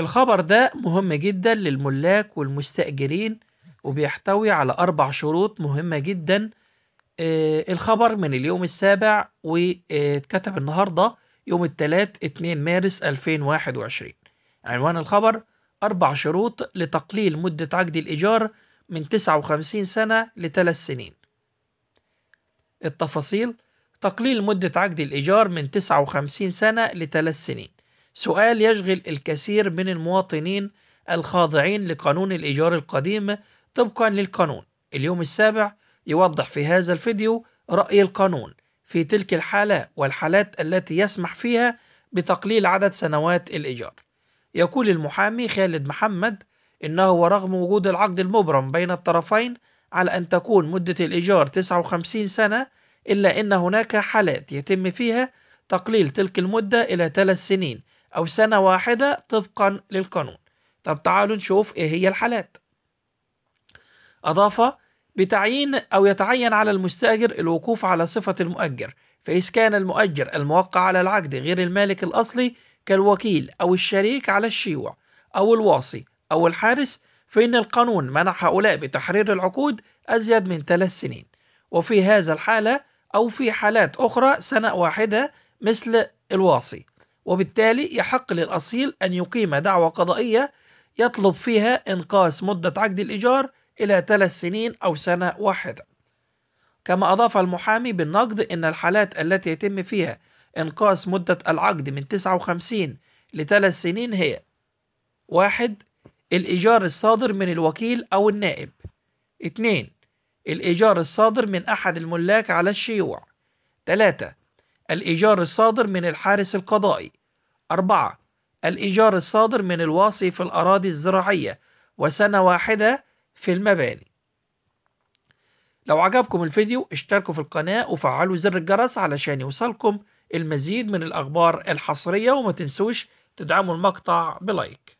الخبر ده مهم جدا للملاك والمستأجرين وبيحتوي على أربع شروط مهمة جدا آه، الخبر من اليوم السابع واتكتب النهاردة يوم الثلاث 2 مارس 2021 عنوان الخبر أربع شروط لتقليل مدة عقد الإيجار من 59 سنة لثلاث سنين التفاصيل تقليل مدة عقد الإيجار من 59 سنة لثلاث سنين سؤال يشغل الكثير من المواطنين الخاضعين لقانون الإيجار القديم طبقا للقانون اليوم السابع يوضح في هذا الفيديو رأي القانون في تلك الحالة والحالات التي يسمح فيها بتقليل عدد سنوات الإيجار يقول المحامي خالد محمد إنه ورغم وجود العقد المبرم بين الطرفين على أن تكون مدة الإيجار 59 سنة إلا أن هناك حالات يتم فيها تقليل تلك المدة إلى ثلاث سنين أو سنة واحدة طبقا للقانون طب تعالوا نشوف إيه هي الحالات أضاف بتعيين أو يتعين على المستأجر الوقوف على صفة المؤجر فإذا كان المؤجر الموقع على العقد غير المالك الأصلي كالوكيل أو الشريك على الشيوع أو الواصي أو الحارس فإن القانون منع هؤلاء بتحرير العقود أزيد من ثلاث سنين وفي هذا الحالة أو في حالات أخرى سنة واحدة مثل الواصي وبالتالي يحق للأصيل أن يقيم دعوى قضائية يطلب فيها إنقاص مدة عقد الإيجار إلى ثلاث سنين أو سنة واحدة كما أضاف المحامي بالنقد أن الحالات التي يتم فيها إنقاص مدة العقد من 59 لثلاث سنين هي واحد الإيجار الصادر من الوكيل أو النائب 2 الإيجار الصادر من أحد الملاك على الشيوع 3 الإيجار الصادر من الحارس القضائي أربعة الإيجار الصادر من الواصي في الأراضي الزراعية وسنة واحدة في المباني لو عجبكم الفيديو اشتركوا في القناة وفعلوا زر الجرس علشان يوصلكم المزيد من الأخبار الحصرية وما تنسوش تدعموا المقطع بلايك